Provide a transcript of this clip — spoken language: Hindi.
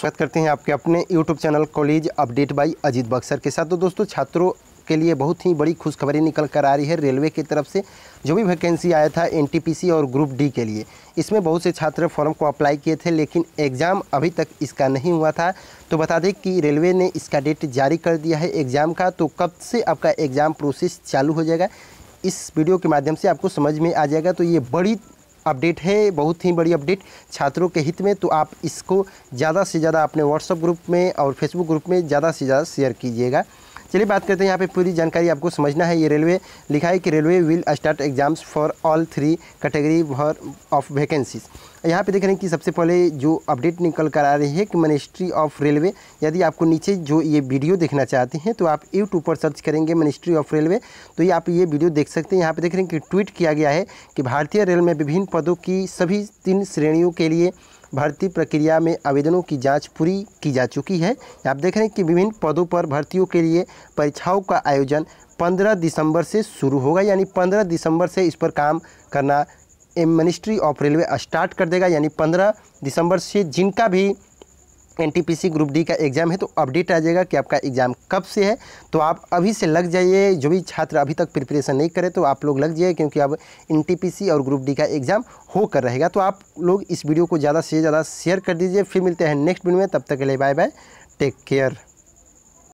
स्वागत करते हैं आपके अपने YouTube channel college update by Ajit Buxar के साथ तो दोस्तों छात्रों के लिए बहुत ही बड़ी खुशखबरी निकल कर आ रही है रेलवे की तरफ से जो भी वैकेंसी आया था एन और ग्रुप डी के लिए इसमें बहुत से छात्र फॉर्म को अप्लाई किए थे लेकिन एग्ज़ाम अभी तक इसका नहीं हुआ था तो बता दें कि रेलवे ने इसका डेट जारी कर दिया है एग्ज़ाम का तो कब से आपका एग्ज़ाम प्रोसेस चालू हो जाएगा इस वीडियो के माध्यम से आपको समझ में आ जाएगा तो ये बड़ी अपडेट है बहुत ही बड़ी अपडेट छात्रों के हित में तो आप इसको ज़्यादा से ज़्यादा अपने व्हाट्सअप ग्रुप में और फेसबुक ग्रुप में ज़्यादा से ज़्यादा शेयर कीजिएगा चलिए बात करते हैं यहाँ पे पूरी जानकारी आपको समझना है ये रेलवे लिखा है कि railway will start exams for all three category for of vacancies यहाँ पे देख रहे हैं कि सबसे पहले जो अपडेट निकल कर आ रही है कि मिनिस्ट्री ऑफ रेलवे यदि आपको नीचे जो ये वीडियो देखना चाहते हैं तो आप यूट्यूब पर सर्च करेंगे मिनिस्ट्री ऑफ रेलवे तो ये आप ये वीडियो देख सकते हैं यहाँ पे देख रहे हैं कि ट्वीट किया गया है कि भारतीय रेल में विभिन्न पदों की सभी तीन श्रेणियों के लिए भर्ती प्रक्रिया में आवेदनों की जांच पूरी की जा चुकी है आप देख रहे हैं कि विभिन्न पदों पर भर्तियों के लिए परीक्षाओं का आयोजन 15 दिसंबर से शुरू होगा यानी 15 दिसंबर से इस पर काम करना मिनिस्ट्री ऑफ रेलवे स्टार्ट कर देगा यानी 15 दिसंबर से जिनका भी एनटीपीसी ग्रुप डी का एग्ज़ाम है तो अपडेट आ जाएगा कि आपका एग्ज़ाम कब से है तो आप अभी से लग जाइए जो भी छात्र अभी तक प्रिपरेशन नहीं करे तो आप लोग लग जाइए क्योंकि अब एनटीपीसी और ग्रुप डी का एग्ज़ाम होकर रहेगा तो आप लोग इस वीडियो को ज़्यादा से ज़्यादा शेयर कर दीजिए फिर मिलते हैं नेक्स्ट वीडियो में तब तक के लिए बाय बाय टेक केयर